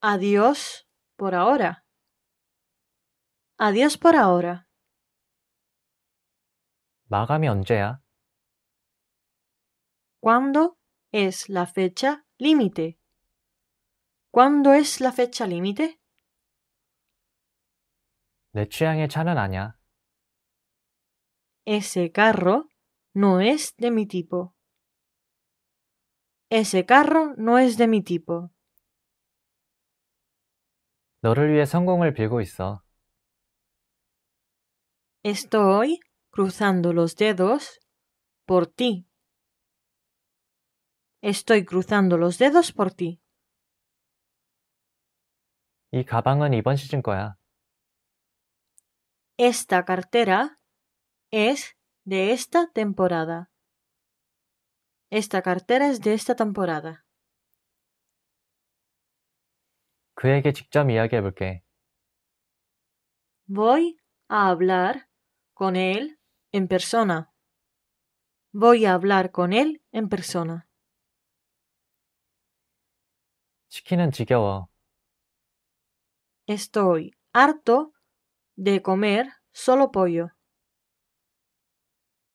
Adiós por ahora. Adiós por ahora. 마감이 언제야? ¿Cuándo es la fecha límite? ¿Cuándo es la fecha límite? 내 취향의 차는 Ese carro no es de mi tipo ese carro no es de mi tipo. Estoy cruzando los dedos por ti. Estoy cruzando los dedos por ti. Esta cartera es de esta temporada. Esta cartera es de esta temporada. Voy a hablar con él en persona. Voy a hablar con él en persona. Estoy harto de comer solo pollo.